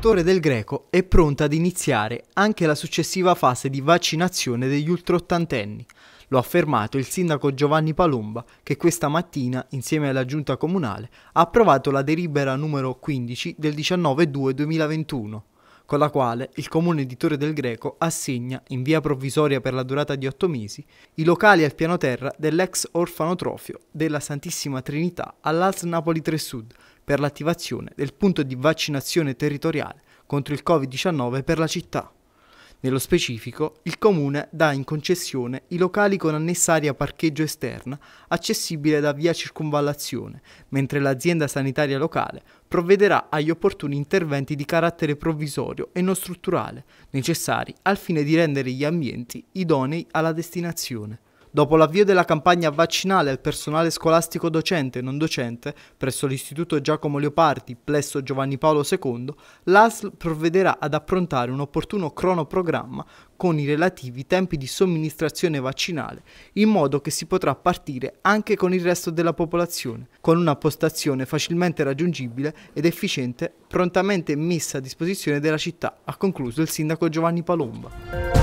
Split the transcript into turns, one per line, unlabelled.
Torre del Greco è pronta ad iniziare anche la successiva fase di vaccinazione degli ultraottantenni. Lo ha affermato il sindaco Giovanni Palomba che questa mattina, insieme alla giunta comunale, ha approvato la delibera numero 15 del 19-2-2021 con la quale il comune di Torre del Greco assegna, in via provvisoria per la durata di otto mesi, i locali al piano terra dell'ex orfanotrofio della Santissima Trinità all'Als Napoli 3 Sud per l'attivazione del punto di vaccinazione territoriale contro il Covid-19 per la città. Nello specifico, il comune dà in concessione i locali con annessa area parcheggio esterna accessibile da via circonvallazione, mentre l'azienda sanitaria locale provvederà agli opportuni interventi di carattere provvisorio e non strutturale necessari al fine di rendere gli ambienti idonei alla destinazione. Dopo l'avvio della campagna vaccinale al personale scolastico docente e non docente presso l'Istituto Giacomo Leopardi, plesso Giovanni Paolo II, l'ASL provvederà ad approntare un opportuno cronoprogramma con i relativi tempi di somministrazione vaccinale, in modo che si potrà partire anche con il resto della popolazione, con una postazione facilmente raggiungibile ed efficiente prontamente messa a disposizione della città, ha concluso il sindaco Giovanni Palomba.